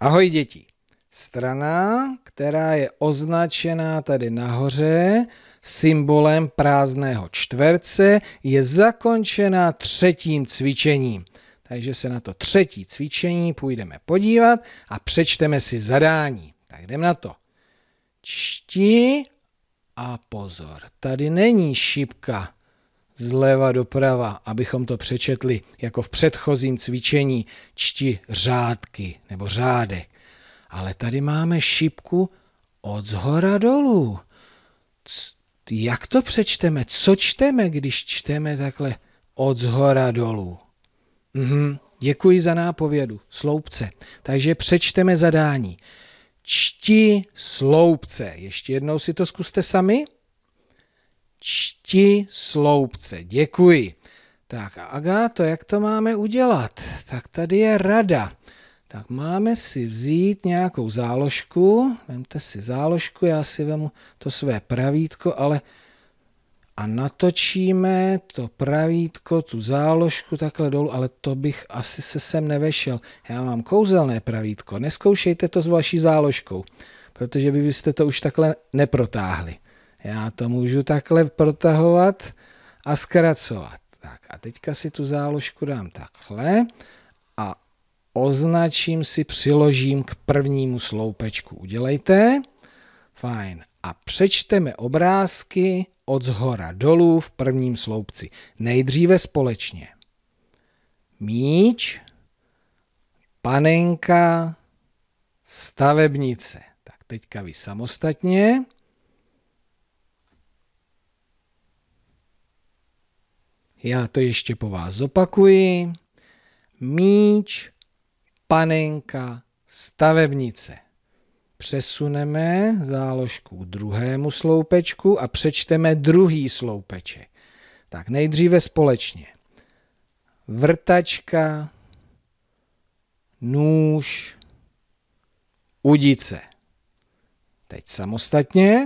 Ahoj děti. Strana, která je označená tady nahoře symbolem prázdného čtverce, je zakončena třetím cvičením. Takže se na to třetí cvičení půjdeme podívat a přečteme si zadání. Tak jdeme na to. Čti a pozor, tady není šipka zleva doprava, abychom to přečetli jako v předchozím cvičení čti řádky nebo řádek. Ale tady máme šipku od zhora dolů. C jak to přečteme? Co čteme, když čteme takhle od zhora dolů? Mhm, děkuji za nápovědu, sloupce. Takže přečteme zadání. Čti sloupce. Ještě jednou si to zkuste sami čti sloupce. Děkuji. Tak a Agáto, jak to máme udělat? Tak tady je rada. Tak máme si vzít nějakou záložku, vemte si záložku, já si vemu to své pravítko, ale a natočíme to pravítko, tu záložku takhle dolů, ale to bych asi se sem nevešel. Já mám kouzelné pravítko, neskoušejte to s vaší záložkou, protože vy byste to už takhle neprotáhli. Já to můžu takhle protahovat a zkracovat. Tak a teďka si tu záložku dám takhle a označím si, přiložím k prvnímu sloupečku. Udělejte. Fajn. A přečteme obrázky od zhora dolů v prvním sloupci. Nejdříve společně. Míč, panenka, stavebnice. Tak teďka vy samostatně. Já to ještě po vás zopakuji. Míč, panenka, stavebnice. Přesuneme záložku k druhému sloupečku a přečteme druhý sloupeček. Tak nejdříve společně. Vrtačka, nůž, udice. Teď samostatně.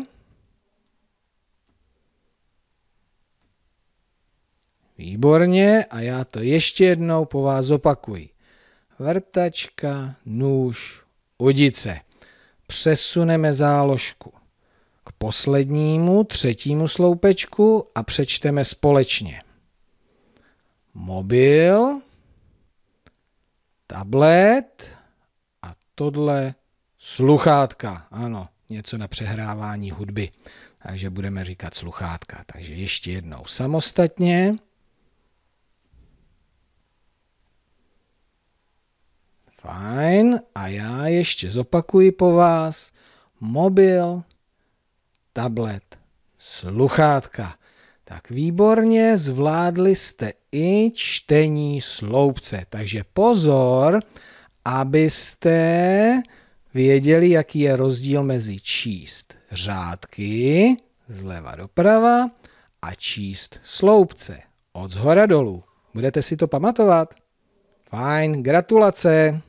Výborně, a já to ještě jednou po vás opakuji. Vrtačka, nůž, udice. Přesuneme záložku k poslednímu, třetímu sloupečku a přečteme společně. Mobil, tablet a tohle sluchátka. Ano, něco na přehrávání hudby. Takže budeme říkat sluchátka. Takže ještě jednou samostatně. Fajn, a já ještě zopakuji po vás. Mobil, tablet, sluchátka. Tak výborně zvládli jste i čtení sloupce. Takže pozor, abyste věděli, jaký je rozdíl mezi číst řádky zleva doprava a číst sloupce od zhora dolů. Budete si to pamatovat? Fajn, gratulace!